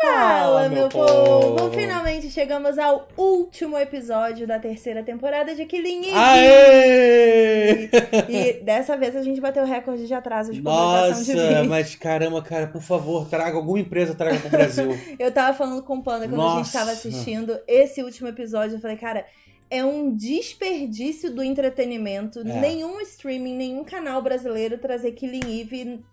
Fala, meu povo! Finalmente chegamos ao último episódio da terceira temporada de Killing Eve. Aê! E dessa vez a gente bateu o recorde de atraso de Nossa, de vídeo. mas caramba, cara, por favor, traga alguma empresa, traga pro Brasil. eu tava falando com o Panda quando Nossa. a gente tava assistindo esse último episódio, eu falei, cara, é um desperdício do entretenimento. É. Nenhum streaming, nenhum canal brasileiro trazer Killing Eve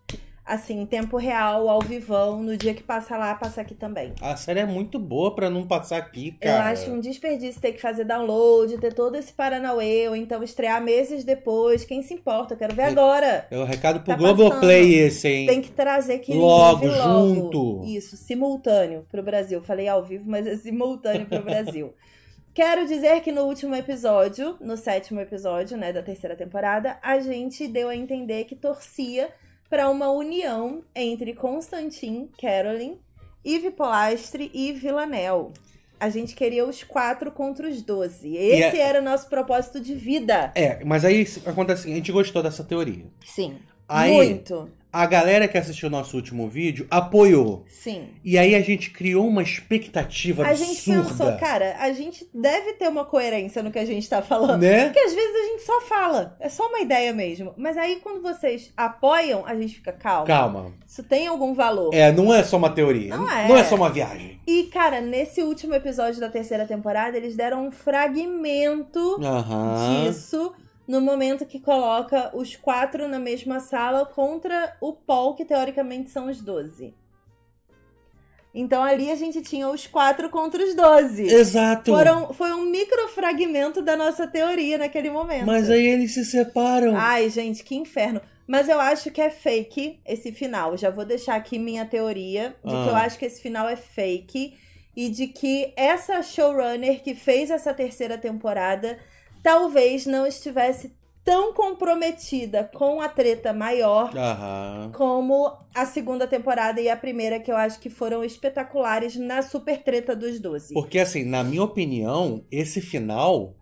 assim, em tempo real, ao vivão, no dia que passa lá, passa aqui também. A série é muito boa para não passar aqui, cara. Eu acho um desperdício ter que fazer download, ter todo esse Paranauê, ou então estrear meses depois. Quem se importa? Eu quero ver agora. É o recado pro tá Globoplay esse, hein? Tem que trazer Eve logo, logo, junto. Isso, simultâneo pro Brasil. Falei ao vivo, mas é simultâneo pro Brasil. Quero dizer que no último episódio, no sétimo episódio, né, da terceira temporada, a gente deu a entender que torcia para uma união entre Constantin, Carolyn, Yves Polastri e Villanel. A gente queria os quatro contra os doze. Esse é... era o nosso propósito de vida. É, mas aí acontece assim, a gente gostou dessa teoria. Sim. Aí, muito a galera que assistiu nosso último vídeo apoiou. Sim. E aí a gente criou uma expectativa absurda. A gente pensou, cara, a gente deve ter uma coerência no que a gente tá falando. Né? Porque às vezes a gente só fala. É só uma ideia mesmo. Mas aí quando vocês apoiam, a gente fica calma. Calma. Isso tem algum valor. É, não é só uma teoria. Não é. Não é só uma viagem. E, cara, nesse último episódio da terceira temporada, eles deram um fragmento uh -huh. disso no momento que coloca os quatro na mesma sala contra o Paul, que teoricamente são os 12. Então ali a gente tinha os quatro contra os 12. Exato. Foram, foi um microfragmento da nossa teoria naquele momento. Mas aí eles se separam. Ai, gente, que inferno. Mas eu acho que é fake esse final. Já vou deixar aqui minha teoria de ah. que eu ah. acho que esse final é fake e de que essa showrunner que fez essa terceira temporada talvez não estivesse tão comprometida com a treta maior como a segunda temporada e a primeira, que eu acho que foram espetaculares na super treta dos 12. Porque, assim, na minha opinião, esse final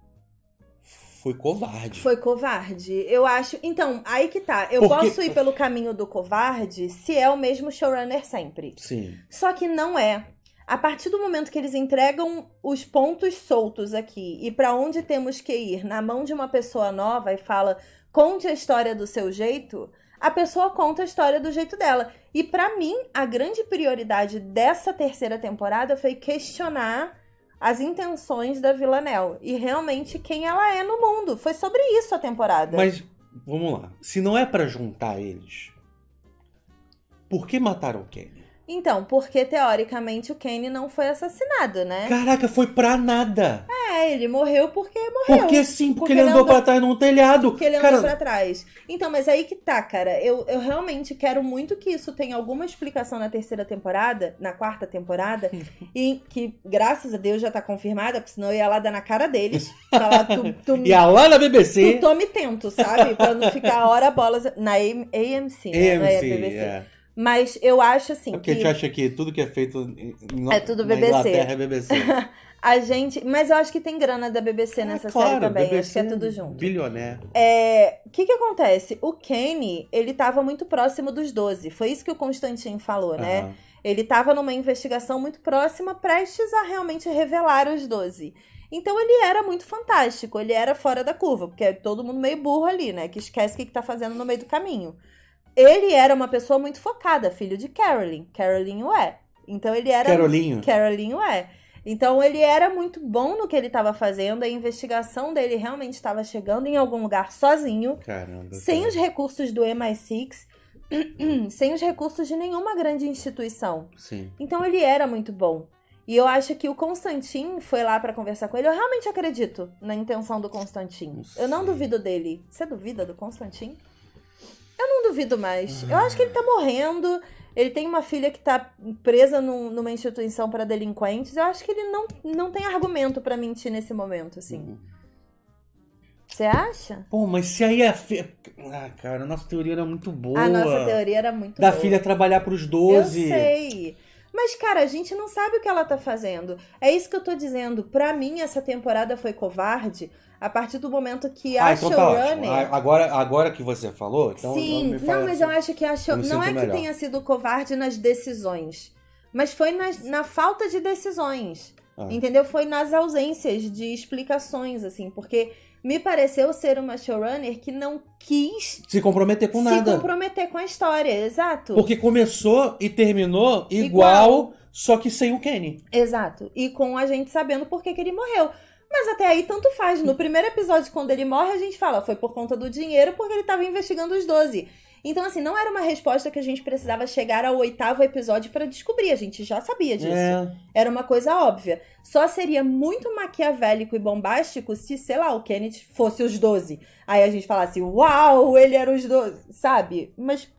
foi covarde. Foi covarde. Eu acho. Então, aí que tá. Eu Porque... posso ir pelo caminho do covarde se é o mesmo showrunner sempre. Sim. Só que não é. A partir do momento que eles entregam os pontos soltos aqui e para onde temos que ir na mão de uma pessoa nova e fala conte a história do seu jeito, a pessoa conta a história do jeito dela. E para mim, a grande prioridade dessa terceira temporada foi questionar as intenções da Villanelle e realmente quem ela é no mundo. Foi sobre isso a temporada. Mas vamos lá, se não é para juntar eles, por que mataram Kelly? Então, porque teoricamente o Kenny não foi assassinado, né? Caraca, foi pra nada! É, ele morreu porque morreu. Porque sim, porque, porque ele andou, andou pra trás num telhado. Porque ele cara... andou pra trás. Então, mas aí que tá, cara. Eu, eu realmente quero muito que isso tenha alguma explicação na terceira temporada, na quarta temporada, e que, graças a Deus, já tá confirmada, porque senão eu ia lá dar na cara deles. Falar, tu, tu e a lá na BBC. Tu tome tento, sabe? Pra não ficar hora bolas. Na AMC, né? AMC, na BBC. Yeah. É. Mas eu acho assim. É porque que... a gente acha que tudo que é feito em... é tudo BBC. na Inglaterra é BBC. a gente. Mas eu acho que tem grana da BBC é, nessa claro, série também. BBC acho que é, é tudo junto. Bilioné. É. O que, que acontece? O Kenny, ele tava muito próximo dos 12. Foi isso que o Constantin falou, né? Uhum. Ele estava numa investigação muito próxima, prestes a realmente revelar os 12. Então ele era muito fantástico, ele era fora da curva, porque é todo mundo meio burro ali, né? Que esquece o que tá fazendo no meio do caminho. Ele era uma pessoa muito focada, filho de Carolyn. Carolyn é. Então ele era. Carolinho. Carolinho é. Então ele era muito bom no que ele estava fazendo, a investigação dele realmente estava chegando em algum lugar sozinho, Caramba, sem cara. os recursos do MI6, sem os recursos de nenhuma grande instituição. Sim. Então ele era muito bom. E eu acho que o Constantin foi lá para conversar com ele. Eu realmente acredito na intenção do Constantin. Eu não duvido dele. Você duvida do Constantin? Eu não duvido mais. Ah. Eu acho que ele tá ah. morrendo. Ele tem uma filha que tá presa num, numa instituição para delinquentes. Eu acho que ele não, não tem argumento para mentir nesse momento, assim. Uhum. Você uhum. acha? Pô, mas se aí a filha. Ah, cara, a nossa teoria era muito boa. A nossa teoria era muito da boa. Da filha trabalhar pros 12. Eu sei. Mas, cara, a gente não sabe o que ela tá fazendo. É isso que eu tô dizendo. Pra mim, essa temporada foi covarde a partir do momento que a ah, então tá showrunner. Tá agora, agora que você falou, então. Sim, não, não mas assim. eu acho que a show... Não é que melhor. tenha sido covarde nas decisões, mas foi na, na falta de decisões. Ah. Entendeu? Foi nas ausências de explicações, assim, porque me pareceu ser uma showrunner que não quis se comprometer com se nada. Se comprometer com a história, exato. Porque começou e terminou igual, igual, só que sem o Kenny. Exato. E com a gente sabendo por que, que ele morreu. Mas até aí tanto faz. No primeiro episódio, quando ele morre, a gente fala, foi por conta do dinheiro, porque ele estava investigando os 12. Então, assim, não era uma resposta que a gente precisava chegar ao oitavo episódio para descobrir, a gente já sabia disso. É. Era uma coisa óbvia. Só seria muito maquiavélico e bombástico se, sei lá, o Kenneth fosse os 12. Aí a gente falasse, uau, ele era os 12, sabe? Mas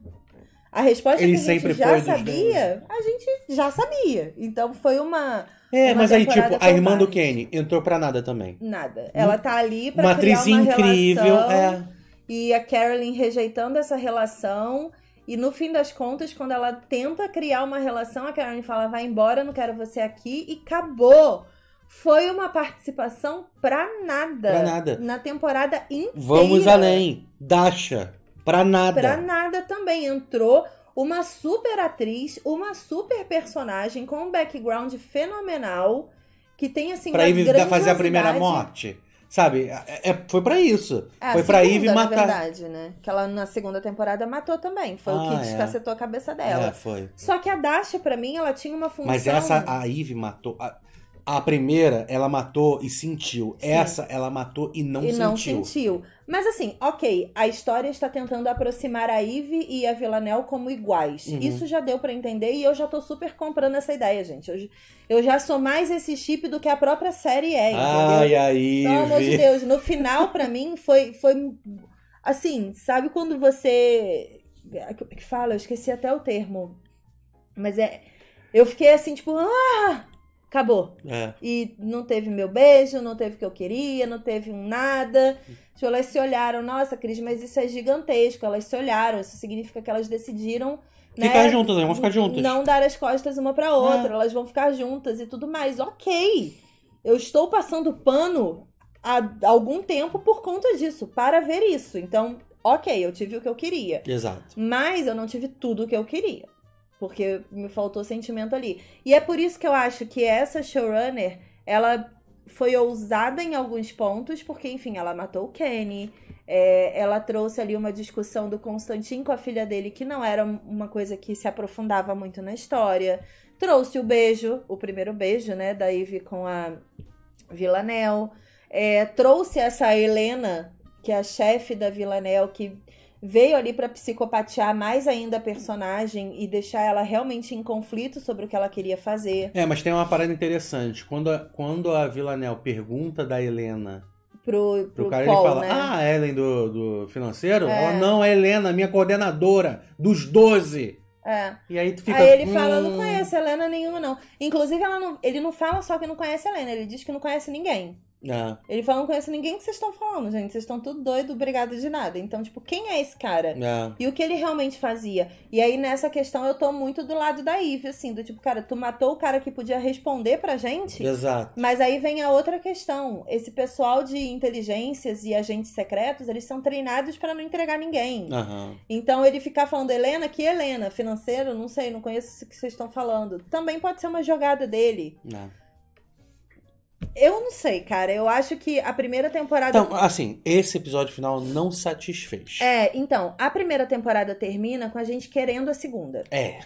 a resposta ele que a gente já sabia, a gente já sabia. Então foi uma. É, uma mas aí, tipo, a irmã do Kenny entrou pra nada também. Nada. Ela tá ali pra uma criar uma incrível, relação. É e a Carolyn rejeitando essa relação. E no fim das contas, quando ela tenta criar uma relação, a Carolyn fala: vai embora, não quero você aqui, e acabou! Foi uma participação pra nada. Pra nada. Na temporada inteira. Vamos além. Dasha. Pra nada. Pra nada também. Entrou uma super atriz, uma super personagem com um background fenomenal que tem assim pra vir ir fazer a primeira morte Sabe? É, é foi para isso. É, foi para Ive matar. Na verdade, né? Que ela na segunda temporada matou também. Foi ah, o que ah, é. descacetou a cabeça dela. É, foi. Só que a Dasha, para mim, ela tinha uma função. Mas essa, a Eve matou. A... A primeira, ela matou e sentiu. Sim. Essa, ela matou e não e sentiu. E não sentiu. Mas assim, ok, a história está tentando aproximar a Eve e a Villanel como iguais. Uhum. Isso já deu para entender e eu já tô super comprando essa ideia, gente. Eu, eu já sou mais esse chip do que a própria série é, Ai, entendeu? Ai, Pelo amor de Deus, no final, para mim, foi, foi... Assim, sabe quando você... É que fala? Eu esqueci até o termo. Mas é... Eu fiquei assim, tipo... Ah! Acabou. É. E não teve meu beijo, não teve o que eu queria, não teve um nada. Tipo, elas se olharam, nossa, Cris, mas isso é gigantesco. Elas se olharam, isso significa que elas decidiram. Né, ficar né, juntas, né? Vão ficar juntas. Não dar as costas uma pra é. outra, é. elas vão ficar juntas e tudo mais. Ok. Eu estou passando pano há algum tempo por conta disso, para ver isso. Então, ok, eu tive o que eu queria. Exato. Mas eu não tive tudo o que eu queria. Porque me faltou sentimento ali. E é por isso que eu acho que essa showrunner, ela foi ousada em alguns pontos, porque, enfim, ela matou o Kenny. É, ela trouxe ali uma discussão do Constantin com a filha dele, que não era uma coisa que se aprofundava muito na história. Trouxe o beijo, o primeiro beijo, né, da Ivy com a Villanel. É, trouxe essa Helena, que é a chefe da Villanel, que veio ali para psicopatear mais ainda a personagem e deixar ela realmente em conflito sobre o que ela queria fazer. É, mas tem uma parada interessante. Quando a, quando a Villanel pergunta da Helena pro, pro, pro cara, Paul, ele fala, né? ah, a Helen do, do financeiro? É. Ela, oh, não, a é Helena, minha coordenadora dos 12. É. E aí tu fica... Aí ele hum... fala, não conhece Helena nenhuma, não. Inclusive, ela não, ele não fala só que não conhece Helena, ele diz que não conhece ninguém. Ah. Ele fala, não conheço ninguém que vocês estão falando, gente. Vocês estão tudo doido, obrigado de nada. Então, tipo, quem é esse cara? Ah. E o que ele realmente fazia? E aí, nessa questão, eu tô muito do lado da Eve, assim, do tipo, cara, tu matou o cara que podia responder pra gente. Exato. Mas aí vem a outra questão. Esse pessoal de inteligências e agentes secretos, eles são treinados para não entregar ninguém. Aham. Então ele ficar falando, Helena, que Helena? Financeiro? Não sei, não conheço o que vocês estão falando. Também pode ser uma jogada dele. Ah. Eu não sei, cara. Eu acho que a primeira temporada. Então, assim, esse episódio final não satisfez. É, então, a primeira temporada termina com a gente querendo a segunda. É.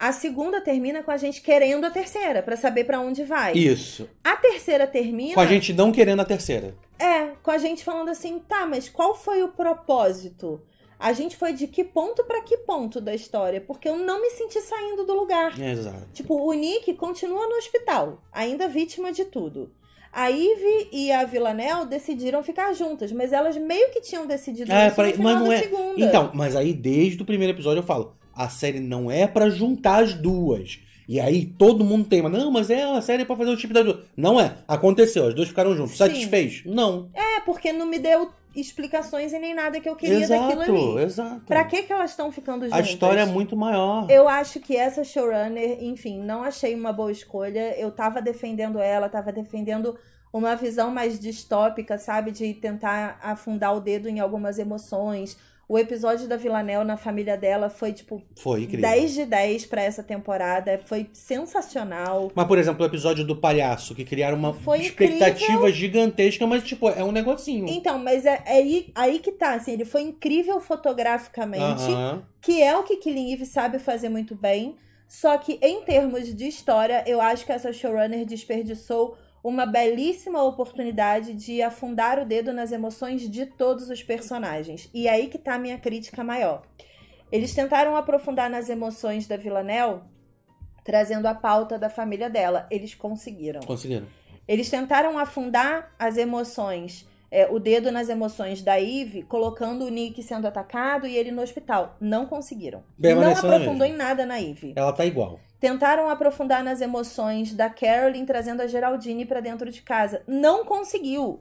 A segunda termina com a gente querendo a terceira, para saber para onde vai. Isso. A terceira termina. Com a gente não querendo a terceira. É, com a gente falando assim, tá, mas qual foi o propósito? A gente foi de que ponto para que ponto da história? Porque eu não me senti saindo do lugar. Exato. Tipo, o Nick continua no hospital, ainda vítima de tudo. A Ive e a Villanel decidiram ficar juntas, mas elas meio que tinham decidido é, isso peraí, no mas não é... Segunda. Então, mas aí desde o primeiro episódio eu falo, a série não é para juntar as duas. E aí todo mundo tem, mas não, mas é a série pra fazer o tipo da duas. Não é. Aconteceu, as duas ficaram juntas. Sim. Satisfez? Não. É, porque não me deu explicações e nem nada que eu queria exato, daquilo ali. Exato. Pra que, que elas estão ficando juntas? A história é muito maior. Eu acho que essa showrunner, enfim, não achei uma boa escolha. Eu tava defendendo ela, tava defendendo uma visão mais distópica, sabe? De tentar afundar o dedo em algumas emoções o episódio da Villanel na família dela foi, tipo, foi incrível. 10 de 10 para essa temporada. Foi sensacional. Mas, por exemplo, o episódio do palhaço, que criaram uma foi expectativa incrível. gigantesca, mas, tipo, é um negocinho. Então, mas é, é aí, aí, que tá, assim, ele foi incrível fotograficamente, uh -huh. que é o que Killing Eve sabe fazer muito bem. Só que, em termos de história, eu acho que essa showrunner desperdiçou uma belíssima oportunidade de afundar o dedo nas emoções de todos os personagens. E aí que tá a minha crítica maior. Eles tentaram aprofundar nas emoções da Villanel, trazendo a pauta da família dela. Eles conseguiram. Conseguiram. Eles tentaram afundar as emoções, é, o dedo nas emoções da Eve, colocando o Nick sendo atacado e ele no hospital. Não conseguiram. Bem, não é aprofundou em nada na Eve. Ela tá igual. Tentaram aprofundar nas emoções da Carolyn trazendo a Geraldine para dentro de casa. Não conseguiu.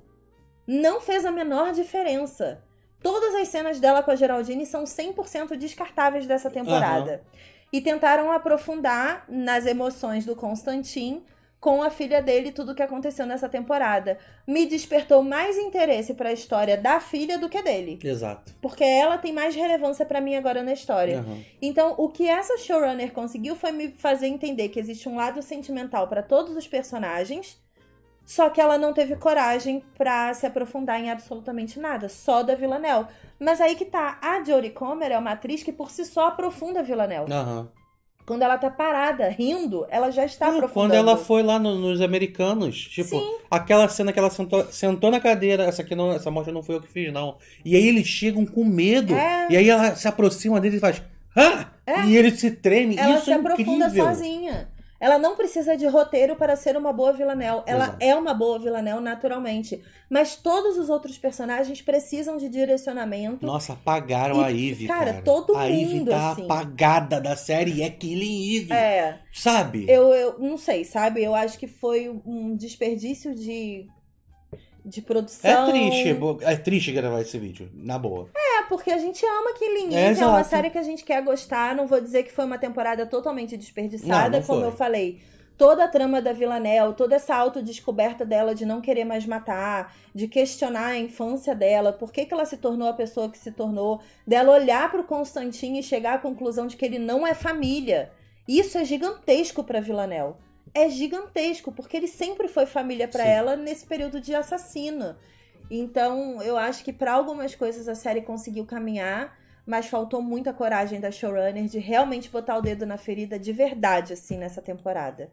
Não fez a menor diferença. Todas as cenas dela com a Geraldine são 100% descartáveis dessa temporada. Uhum. E tentaram aprofundar nas emoções do Constantin com a filha dele tudo o que aconteceu nessa temporada. Me despertou mais interesse para a história da filha do que dele. Exato. Porque ela tem mais relevância para mim agora na história. Uhum. Então, o que essa showrunner conseguiu foi me fazer entender que existe um lado sentimental para todos os personagens, só que ela não teve coragem para se aprofundar em absolutamente nada, só da Villanelle. Mas aí que tá, a Jodie Comer é uma atriz que por si só aprofunda Villanelle. Aham. Uhum. Quando ela tá parada, rindo, ela já está Não, hum, Quando ela foi lá no, nos americanos, tipo, Sim. aquela cena que ela sentou, sentou na cadeira, essa aqui não, essa morte não foi eu que fiz, não. E aí eles chegam com medo, é. e aí ela se aproxima dele e faz, ah! É. E ele se treme, ela isso se é incrível. aprofunda sozinha. Ela não precisa de roteiro para ser uma boa Villanelle. Ela Exato. é uma boa Villanelle naturalmente. Mas todos os outros personagens precisam de direcionamento. Nossa, apagaram e, a Eve. cara. cara. todo a mundo, Ivy tá assim. apagada da série é Killing Eve. É. Sabe? Eu, eu não sei, sabe? Eu acho que foi um desperdício de de produção. É triste, é triste gravar esse vídeo, na boa. É, porque a gente ama Killing é, é uma série que a gente quer gostar. Não vou dizer que foi uma temporada totalmente desperdiçada, não, não como foi. eu falei. Toda a trama da Vila Nel, toda essa autodescoberta dela de não querer mais matar, de questionar a infância dela, por que, que ela se tornou a pessoa que se tornou, dela olhar para o Constantino e chegar à conclusão de que ele não é família. Isso é gigantesco para Nel é gigantesco, porque ele sempre foi família para ela nesse período de assassino. Então, eu acho que para algumas coisas a série conseguiu caminhar, mas faltou muita coragem da showrunner de realmente botar o dedo na ferida de verdade assim nessa temporada.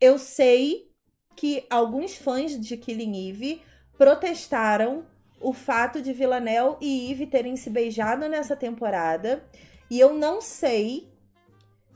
Eu sei que alguns fãs de Killing Eve protestaram o fato de Villanelle e Eve terem se beijado nessa temporada, e eu não sei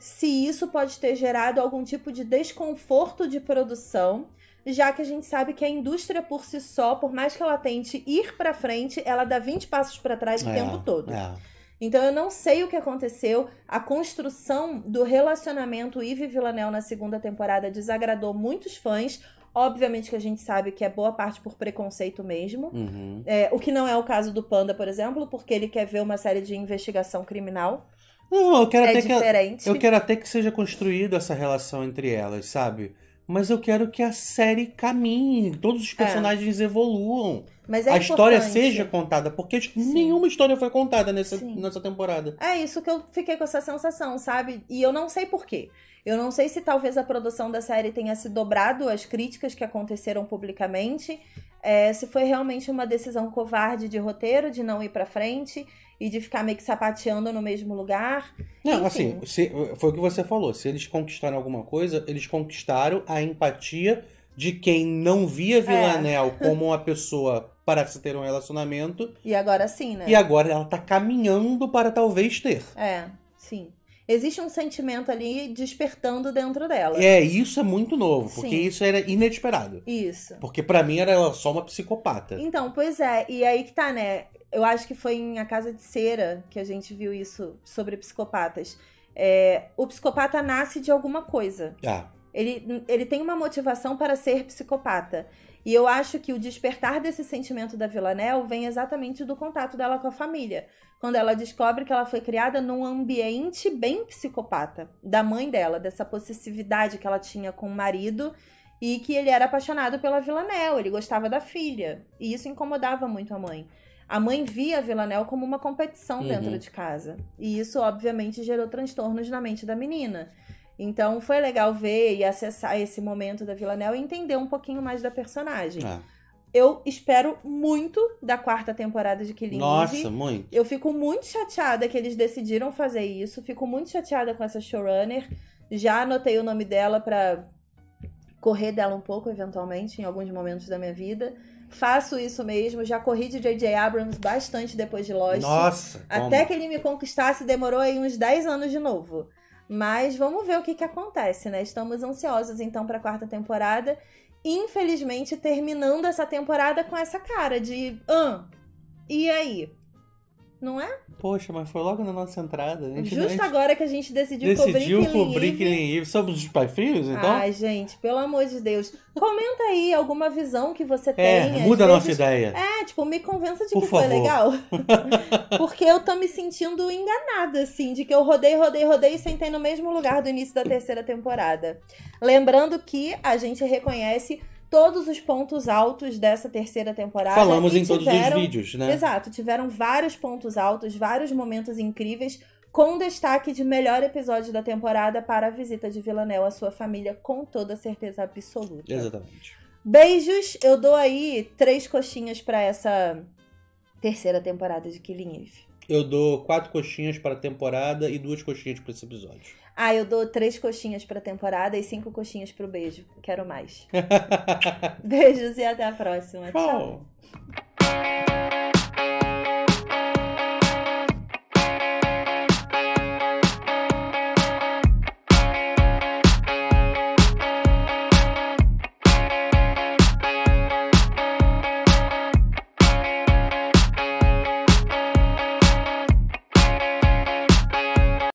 se isso pode ter gerado algum tipo de desconforto de produção, já que a gente sabe que a indústria por si só, por mais que ela tente ir para frente, ela dá 20 passos para trás o é, tempo todo. É. Então eu não sei o que aconteceu. A construção do relacionamento Yves Villanel na segunda temporada desagradou muitos fãs. Obviamente que a gente sabe que é boa parte por preconceito mesmo. Uhum. É, o que não é o caso do Panda, por exemplo, porque ele quer ver uma série de investigação criminal. Não, eu quero é até diferente. que eu quero até que seja construída essa relação entre elas, sabe? Mas eu quero que a série caminhe, todos os é. personagens é. evoluam. Mas é a história importante. seja contada, porque tipo, Sim. nenhuma história foi contada nessa, nessa temporada. É isso que eu fiquei com essa sensação, sabe? E eu não sei porquê. Eu não sei se talvez a produção da série tenha se dobrado às críticas que aconteceram publicamente, é, se foi realmente uma decisão covarde de roteiro de não ir para frente e de ficar meio que sapateando no mesmo lugar. Não, assim, Enfim. assim, se, foi o que você falou. Se eles conquistaram alguma coisa, eles conquistaram a empatia de quem não via Villanel é. como uma pessoa para se ter um relacionamento. E agora sim, né? E agora ela tá caminhando para talvez ter. É, sim. Existe um sentimento ali despertando dentro dela. É, isso é muito novo, porque sim. isso era inesperado. Isso. Porque para mim era ela só uma psicopata. Então, pois é, e aí que tá, né? eu acho que foi em A Casa de Cera que a gente viu isso sobre psicopatas. É, o psicopata nasce de alguma coisa. Ah. Ele, ele tem uma motivação para ser psicopata. E eu acho que o despertar desse sentimento da Vila Nel vem exatamente do contato dela com a família. Quando ela descobre que ela foi criada num ambiente bem psicopata, da mãe dela, dessa possessividade que ela tinha com o marido e que ele era apaixonado pela Vila Nel, ele gostava da filha. E isso incomodava muito a mãe a mãe via a Nel como uma competição uhum. dentro de casa. E isso, obviamente, gerou transtornos na mente da menina. Então foi legal ver e acessar esse momento da Nel e entender um pouquinho mais da personagem. É. Eu espero muito da quarta temporada de Killing Nossa, Eve. muito. Eu fico muito chateada que eles decidiram fazer isso. Fico muito chateada com essa showrunner. Já anotei o nome dela para correr dela um pouco, eventualmente, em alguns momentos da minha vida. Faço isso mesmo, já corri de J.J. Abrams bastante depois de Lost. Nossa! Até como? que ele me conquistasse, demorou aí uns 10 anos de novo. Mas vamos ver o que, que acontece, né? Estamos ansiosos então para a quarta temporada. Infelizmente, terminando essa temporada com essa cara de. Ah, e aí? não é? Poxa, mas foi logo na nossa entrada. A gente, Justo a gente agora que a gente decidiu, decidiu cobrir, cobrir Killing Eve. Somos os pais frios, então? Ai, gente, pelo amor de Deus. Comenta aí alguma visão que você é, tem. muda a nossa ideia. É, tipo, me convença de Por que favor. foi legal. Porque eu tô me sentindo enganada, assim, de que eu rodei, rodei, rodei e sentei no mesmo lugar do início da terceira temporada. Lembrando que a gente reconhece todos os pontos altos dessa terceira temporada. Falamos em tiveram, todos os vídeos, né? Exato, tiveram vários pontos altos, vários momentos incríveis, com destaque de melhor episódio da temporada para a visita de Villanel à sua família, com toda certeza absoluta. Exatamente. Beijos, eu dou aí três coxinhas para essa terceira temporada de Killing Eve. Eu dou quatro coxinhas para a temporada e duas coxinhas para esse episódio. Ah, eu dou três coxinhas a temporada e cinco coxinhas para o beijo. Quero mais. Beijos e até a próxima. Tchau.